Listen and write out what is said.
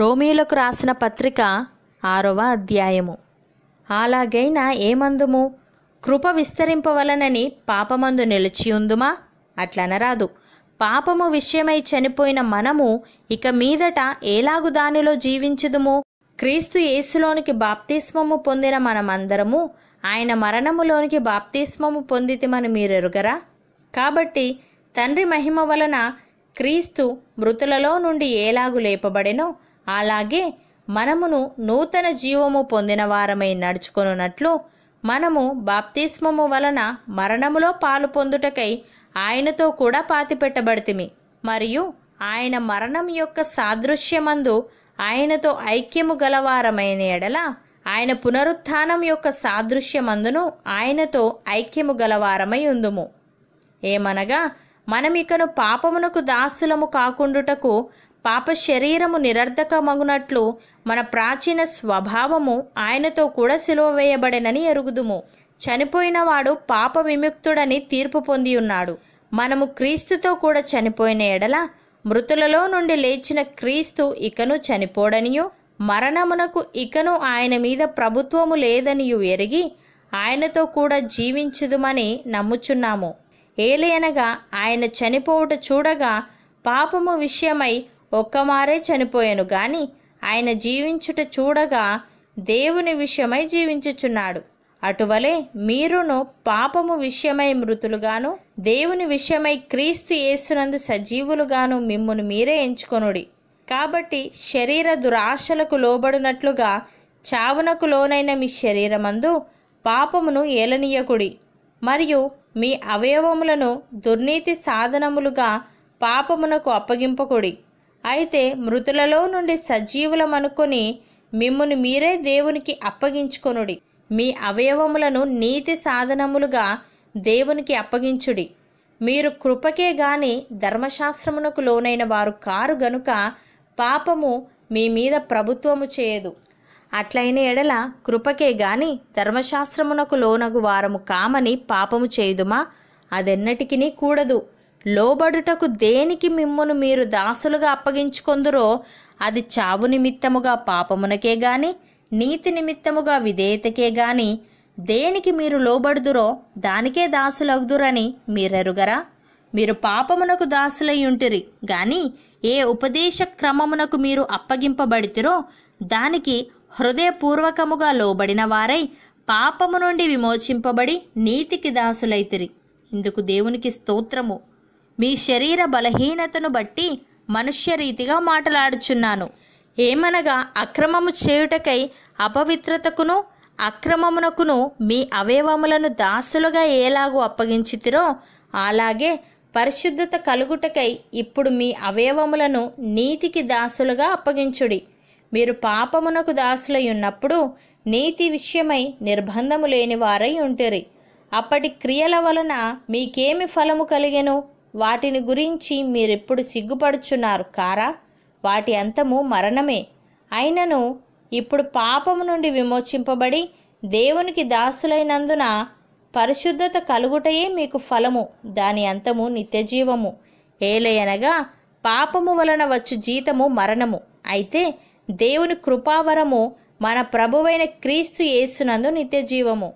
రోమీలకు రాసిన పత్రిక ఆరవ అధ్యాయము అలాగైనా ఏమందుము కృప విస్తరింపవలనని పాపమందు నిలిచి ఉందుమా అట్లనరాదు పాపము విషయమై చనిపోయిన మనము ఇక మీదట ఏలాగు దానిలో జీవించదుము క్రీస్తు యేసులోనికి బాప్తిస్మము పొందిన మనమందరము ఆయన మరణములోనికి బాప్తిస్మము పొందితిమని మీరెరుగరా కాబట్టి తండ్రి మహిమ వలన క్రీస్తు మృతులలో నుండి ఏలాగు లేపబడెనో అలాగే మనమును నూతన జీవము పొందిన వారమై నడుచుకొనున్నట్లు మనము బాప్తిస్మము వలన మరణములో పాలు పొందుటకై ఆయనతో కూడా పాతిపెట్టబడితిమి మరియు ఆయన మరణం యొక్క సాదృశ్యమందు ఆయనతో ఐక్యము గలవారమైన ఎడల ఆయన పునరుత్థానం యొక్క సాదృశ్యమందును ఆయనతో ఐక్యము గలవారమై ఉందుము ఏమనగా మనమికను పాపమునకు దాసులము కాకుండుటకు పాప శరీరము నిరర్ధకమగునట్లు మన ప్రాచీన స్వభావము ఆయనతో కూడా సెలవు వేయబడేనని ఎరుగుదుము చనిపోయినవాడు పాప విముక్తుడని తీర్పు పొంది ఉన్నాడు మనము క్రీస్తుతో కూడా చనిపోయిన ఎడల మృతులలో నుండి లేచిన క్రీస్తు ఇకను చనిపోడనియు మరణమునకు ఇకను ఆయన మీద ప్రభుత్వము లేదనియు ఎరిగి ఆయనతో కూడా జీవించుదుమని నమ్ముచున్నాము ఏలయనగా ఆయన చనిపోవుట చూడగా పాపము విషయమై ఒక్కమారే చనిపోయాను గాని ఆయన జీవించుట చూడగా దేవుని విషయమై జీవించుచున్నాడు అటువలే మీరును పాపము విషయమై మృతులుగాను దేవుని విషయమై క్రీస్తు యేసునందు సజీవులుగాను మిమ్మును మీరే ఎంచుకొనుడి కాబట్టి శరీర దురాశలకు లోబడినట్లుగా చావునకు లోనైన మీ శరీరమందు పాపమును ఏలనీయకుడి మరియు మీ అవయవములను దుర్నీతి సాధనములుగా పాపమునకు అప్పగింపకుడి అయితే మృతులలో నుండి సజీవులమనుకొని మిమ్మును మీరే దేవునికి అప్పగించుకొనుడి మీ అవయవములను నీతి సాధనములుగా దేవునికి అప్పగించుడి మీరు కృపకే గాని ధర్మశాస్త్రమునకు లోనైన వారు కారు గనుక పాపము మీ మీద ప్రభుత్వము చేయదు అట్లయిన ఎడల కృపకే గాని ధర్మశాస్త్రమునకు లోనగు వారము కామని పాపము చేయుదుమా అదెన్నటికి కూడదు లోబడుటకు దేనికి మిమ్మును మీరు దాసులుగా అప్పగించుకొందురో అది చావు నిమిత్తముగా పాపమునకే గాని నీతి నిమిత్తముగా విధేయతకే గాని దేనికి మీరు లోబడుదురో దానికే దాసులగుదురని మీరెరుగరా మీరు పాపమునకు దాసులయ్యుంటిరి గాని ఏ ఉపదేశ క్రమమునకు మీరు అప్పగింపబడితురో దానికి హృదయపూర్వకముగా లోబడిన వారై పాపము నుండి విమోచింపబడి నీతికి దాసులైతిరి ఇందుకు దేవునికి స్తోత్రము మీ శరీర బలహీనతను బట్టి మనుష్యరీతిగా మాట్లాడుచున్నాను ఏమనగా అక్రమము చేయుటకై అపవిత్రతకును అక్రమమునకును మీ అవయవములను దాసులుగా ఏలాగూ అప్పగించితిరో అలాగే పరిశుద్ధత కలుగుటకై ఇప్పుడు మీ అవయవములను నీతికి దాసులుగా అప్పగించుడి మీరు పాపమునకు దాసులై ఉన్నప్పుడు నీతి విషయమై నిర్బంధము లేని వారై ఉంటిరి అప్పటి క్రియల వలన మీకేమి ఫలము కలిగెను వాటిని గురించి మీరెప్పుడు సిగ్గుపడుచున్నారు కారా వాటి అంతము మరణమే అయినను ఇప్పుడు పాపము నుండి విమోచింపబడి దేవునికి దాసులైనందున పరిశుద్ధత కలుగుటయే మీకు ఫలము దాని అంతము నిత్యజీవము ఏలయనగా పాపము వలన వచ్చు జీతము మరణము అయితే దేవుని కృపావరము మన ప్రభువైన క్రీస్తు యేసునందు నిత్యజీవము